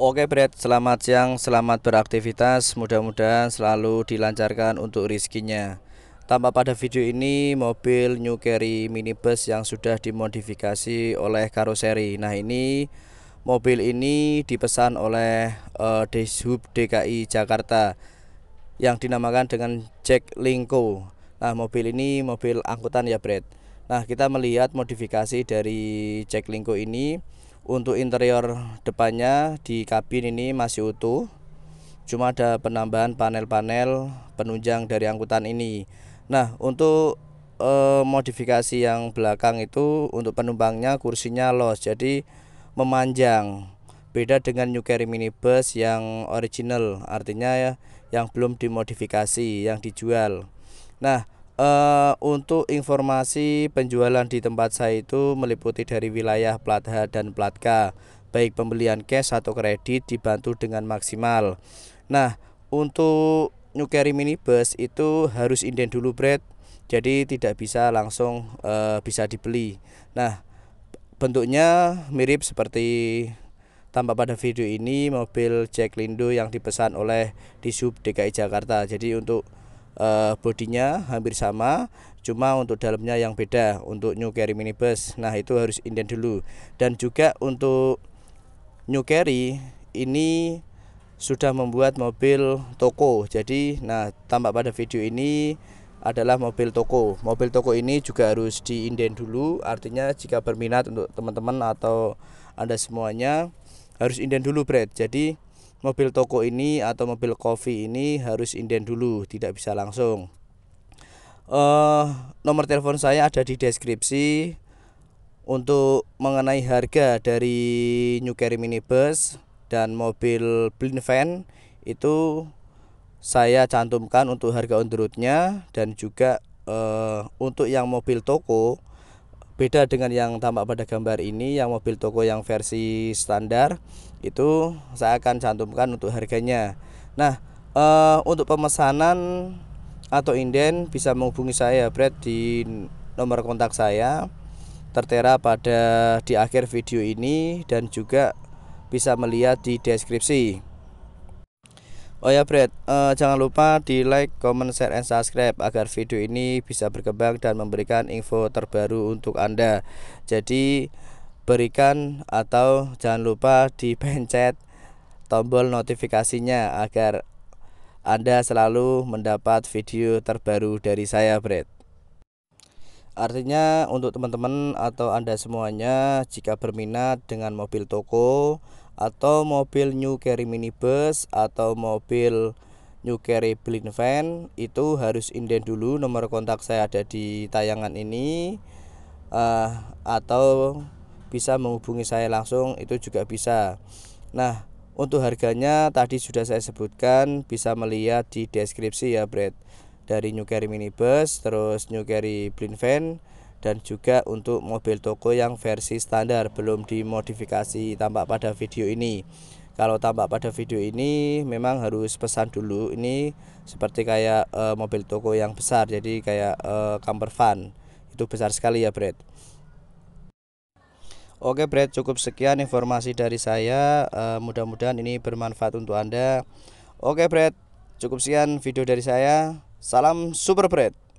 Oke Brad, selamat siang, selamat beraktivitas. Mudah-mudahan selalu dilancarkan untuk rizkinya. Tampak pada video ini mobil New Carry minibus yang sudah dimodifikasi oleh karoseri. Nah ini mobil ini dipesan oleh uh, eh, Dishub DKI Jakarta yang dinamakan dengan Jack Linko. Nah mobil ini mobil angkutan ya Brad. Nah kita melihat modifikasi dari Jack Linko ini untuk interior depannya di kabin ini masih utuh. Cuma ada penambahan panel-panel penunjang dari angkutan ini. Nah, untuk eh, modifikasi yang belakang itu untuk penumpangnya kursinya los. Jadi memanjang. Beda dengan New Carry Minibus yang original, artinya ya yang belum dimodifikasi, yang dijual. Nah, Eh, untuk informasi penjualan di tempat saya itu meliputi dari wilayah plat H dan plat K, baik pembelian cash atau kredit dibantu dengan maksimal. Nah, untuk New Carry minibus itu harus inden dulu bread, jadi tidak bisa langsung uh, bisa dibeli. Nah, bentuknya mirip seperti tampak pada video ini mobil Jack Lindo yang dipesan oleh Disub DKI Jakarta. Jadi untuk uh, bodinya hampir sama cuma untuk dalamnya yang beda untuk new carry minibus nah itu harus inden dulu dan juga untuk new carry ini sudah membuat mobil toko jadi nah tampak pada video ini adalah mobil toko. Mobil toko ini juga harus diinden dulu, artinya jika berminat untuk teman-teman atau Anda semuanya harus inden dulu, Brad. Jadi mobil toko ini atau mobil kopi ini harus inden dulu, tidak bisa langsung. Uh, nomor telepon saya ada di deskripsi untuk mengenai harga dari New Carry Minibus dan mobil Blin Van itu saya cantumkan untuk harga on the road-nya dan juga uh, untuk yang mobil toko Beda dengan yang tampak pada gambar ini, yang mobil toko yang versi standar itu saya akan cantumkan untuk harganya. Nah, uh, untuk pemesanan atau inden bisa menghubungi saya Brad di nomor kontak saya tertera pada di akhir video ini dan juga bisa melihat di deskripsi. Oh ya Brad, uh, eh, jangan lupa di like, comment, share, and subscribe agar video ini bisa berkembang dan memberikan info terbaru untuk Anda. Jadi berikan atau jangan lupa dipencet tombol notifikasinya agar Anda selalu mendapat video terbaru dari saya Brad. Artinya untuk teman-teman atau Anda semuanya jika berminat dengan mobil toko atau mobil New Carry Minibus atau mobil New Carry Blind Van itu harus inden dulu nomor kontak saya ada di tayangan ini uh, atau bisa menghubungi saya langsung itu juga bisa nah untuk harganya tadi sudah saya sebutkan bisa melihat di deskripsi ya Brad dari New Carry Minibus terus New Carry Blind Van dan juga untuk mobil toko yang versi standar belum dimodifikasi tampak pada video ini kalau tampak pada video ini memang harus pesan dulu ini seperti kayak e, mobil toko yang besar jadi kayak e, camper van itu besar sekali ya Brad Oke Brad cukup sekian informasi dari saya e, mudah-mudahan ini bermanfaat untuk Anda Oke Brad cukup sekian video dari saya salam super Brad